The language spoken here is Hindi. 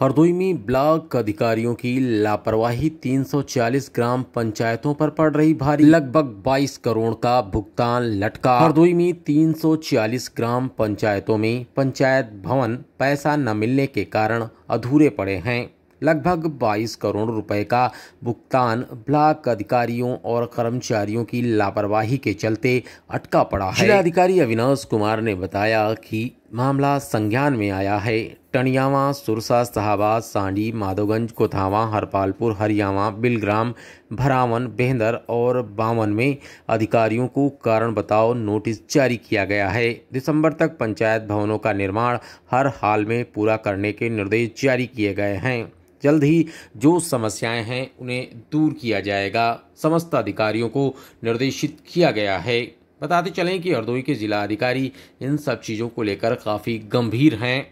हरदोई में ब्लॉक अधिकारियों की लापरवाही 340 ग्राम पंचायतों पर पड़ रही भारी लगभग 22 करोड़ का भुगतान लटका हरदोई में 340 ग्राम पंचायतों में पंचायत भवन पैसा न मिलने के कारण अधूरे पड़े हैं लगभग 22 करोड़ रुपए का भुगतान ब्लॉक अधिकारियों और कर्मचारियों की लापरवाही के चलते अटका पड़ा है जिलाधिकारी अविनाश कुमार ने बताया कि मामला संज्ञान में आया है टनियावा सुरसा शाहबाद सांडी माधोगंज कोथावा हरपालपुर हरियावा बिलग्राम भरावन बेहदर और बावन में अधिकारियों को कारण बताओ नोटिस जारी किया गया है दिसंबर तक पंचायत भवनों का निर्माण हर हाल में पूरा करने के निर्देश जारी किए गए हैं जल्द ही जो समस्याएं हैं उन्हें दूर किया जाएगा समस्त अधिकारियों को निर्देशित किया गया है बताते चलें कि हरदोई के जिला अधिकारी इन सब चीज़ों को लेकर काफ़ी गंभीर हैं